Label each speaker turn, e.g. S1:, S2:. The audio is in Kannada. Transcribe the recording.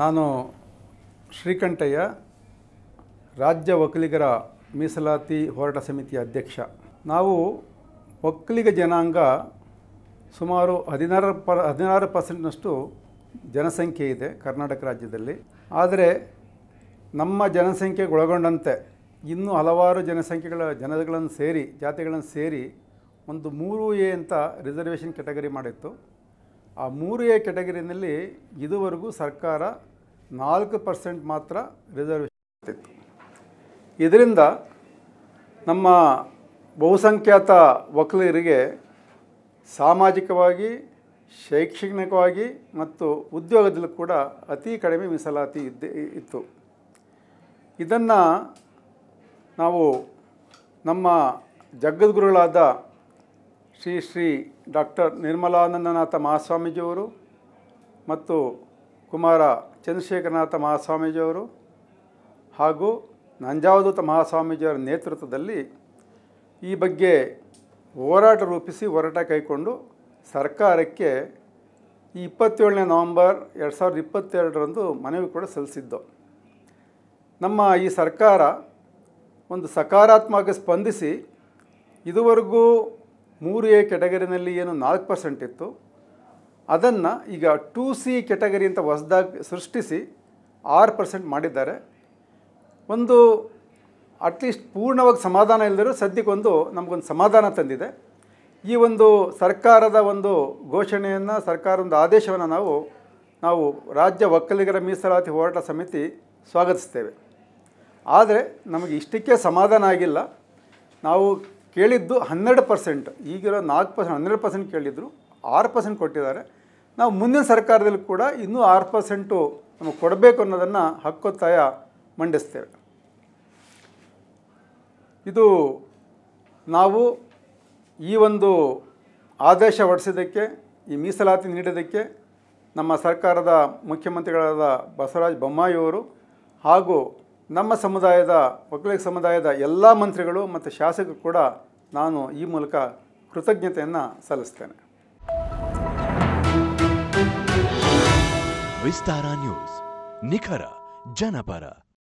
S1: ನಾನು ಶ್ರೀಕಂಠಯ್ಯ ರಾಜ್ಯ ಒಕ್ಕಲಿಗರ ಮೀಸಲಾತಿ ಹೋರಾಟ ಸಮಿತಿಯ ಅಧ್ಯಕ್ಷ ನಾವು ಒಕ್ಕಲಿಗ ಜನಾಂಗ ಸುಮಾರು ಹದಿನಾರು ಪ ಹದಿನಾರು ಪರ್ಸೆಂಟ್ನಷ್ಟು ಜನಸಂಖ್ಯೆ ಇದೆ ಕರ್ನಾಟಕ ರಾಜ್ಯದಲ್ಲಿ ಆದರೆ ನಮ್ಮ ಜನಸಂಖ್ಯೆಗೆ ಒಳಗೊಂಡಂತೆ ಇನ್ನೂ ಹಲವಾರು ಜನಸಂಖ್ಯೆಗಳ ಜನಗಳನ್ನು ಸೇರಿ ಜಾತಿಗಳನ್ನು ಸೇರಿ ಒಂದು ಮೂರು ಎ ಅಂತ ರಿಸರ್ವೇಷನ್ ಕ್ಯಾಟಗರಿ ಮಾಡಿತ್ತು ಆ ಮೂರು ಎ ಇದುವರೆಗೂ ಸರ್ಕಾರ ನಾಲ್ಕು ಪರ್ಸೆಂಟ್ ಮಾತ್ರ ರಿಸರ್ವೇಷನ್ ಇತ್ತು ಇದರಿಂದ ನಮ್ಮ ಬಹುಸಂಖ್ಯಾತ ವಕೀಲರಿಗೆ ಸಾಮಾಜಿಕವಾಗಿ ಶೈಕ್ಷಣಿಕವಾಗಿ ಮತ್ತು ಉದ್ಯೋಗದಲ್ಲೂ ಕೂಡ ಅತಿ ಕಡಿಮೆ ಮೀಸಲಾತಿ ಇದ್ದೇ ಇತ್ತು ಇದನ್ನು ನಾವು ನಮ್ಮ ಜಗದ್ಗುರುಗಳಾದ ಶ್ರೀ ಶ್ರೀ ಡಾಕ್ಟರ್ ನಿರ್ಮಲಾನಂದನಾಥ ಮಹಾಸ್ವಾಮೀಜಿಯವರು ಮತ್ತು ಕುಮಾರ ಚಂದ್ರಶೇಖರನಾಥ ಮಹಾಸ್ವಾಮೀಜಿಯವರು ಹಾಗೂ ನಂಜಾವಧೂತ ಮಹಾಸ್ವಾಮೀಜಿಯವರ ನೇತೃತ್ವದಲ್ಲಿ ಈ ಬಗ್ಗೆ ಹೋರಾಟ ರೂಪಿಸಿ ಹೋರಾಟ ಕೈಕೊಂಡು ಸರ್ಕಾರಕ್ಕೆ ಈ ಇಪ್ಪತ್ತೇಳನೇ ನವಂಬರ್ ಎರಡು ಸಾವಿರದ ಇಪ್ಪತ್ತೆರಡರಂದು ಮನವಿ ಕೂಡ ಸಲ್ಲಿಸಿದ್ದು ನಮ್ಮ ಈ ಸರ್ಕಾರ ಒಂದು ಸಕಾರಾತ್ಮಕ ಸ್ಪಂದಿಸಿ ಇದುವರೆಗೂ ಮೂರು ಎ ಕೆಟಗರಿನಲ್ಲಿ ಏನು ನಾಲ್ಕು ಪರ್ಸೆಂಟ್ ಇತ್ತು ಅದನ್ನು ಈಗ ಟೂ ಸಿ ಕೆಟಗರಿ ಅಂತ ಹೊಸದಾಗಿ ಸೃಷ್ಟಿಸಿ ಆರು ಪರ್ಸೆಂಟ್ ಮಾಡಿದ್ದಾರೆ ಒಂದು ಅಟ್ಲೀಸ್ಟ್ ಪೂರ್ಣವಾಗಿ ಸಮಾಧಾನ ಇಲ್ಲದರೂ ಸದ್ಯಕ್ಕೊಂದು ನಮಗೊಂದು ಸಮಾಧಾನ ತಂದಿದೆ ಈ ಒಂದು ಸರ್ಕಾರದ ಒಂದು ಘೋಷಣೆಯನ್ನು ಸರ್ಕಾರದ ಒಂದು ಆದೇಶವನ್ನು ನಾವು ನಾವು ರಾಜ್ಯ ಒಕ್ಕಲಿಗರ ಮೀಸಲಾತಿ ಹೋರಾಟ ಸಮಿತಿ ಸ್ವಾಗತಿಸ್ತೇವೆ ಆದರೆ ನಮಗೆ ಇಷ್ಟಕ್ಕೆ ಸಮಾಧಾನ ಆಗಿಲ್ಲ ನಾವು ಕೇಳಿದ್ದು ಹನ್ನೆರಡು ಪರ್ಸೆಂಟ್ ಈಗಿರೋ ನಾಲ್ಕು ಪರ್ಸೆಂಟ್ ಹನ್ನೆರಡು ಪರ್ಸೆಂಟ್ ಕೇಳಿದ್ರು ಆರು ಪರ್ಸೆಂಟ್ ಕೊಟ್ಟಿದ್ದಾರೆ ನಾವು ಮುಂದಿನ ಸರ್ಕಾರದಲ್ಲಿ ಕೂಡ ಇನ್ನೂ ಆರು ಪರ್ಸೆಂಟು ನಮಗೆ ಕೊಡಬೇಕು ಅನ್ನೋದನ್ನು ಹಕ್ಕೊತ್ತಾಯ ಮಂಡಿಸ್ತೇವೆ ಇದು ನಾವು ಈ ಒಂದು ಆದೇಶ ಹೊರಡಿಸಿದ್ದಕ್ಕೆ ಈ ಮೀಸಲಾತಿ ನೀಡಿದ್ದಕ್ಕೆ ನಮ್ಮ ಸರ್ಕಾರದ ಮುಖ್ಯಮಂತ್ರಿಗಳಾದ ಬಸವರಾಜ ಬೊಮ್ಮಾಯಿಯವರು ಹಾಗೂ ನಮ್ಮ ಸಮುದಾಯದ ಒಕ್ಕಲಿಗ ಸಮುದಾಯದ ಎಲ್ಲ ಮಂತ್ರಿಗಳು ಮತ್ತು ಶಾಸಕರು ಕೂಡ ನಾನು ಈ ಮೂಲಕ ಕೃತಜ್ಞತೆಯನ್ನು ಸಲ್ಲಿಸ್ತೇನೆ ವಿಸ್ತಾರ ನ್ಯೂಸ್ ನಿಖರ ಜನಪರ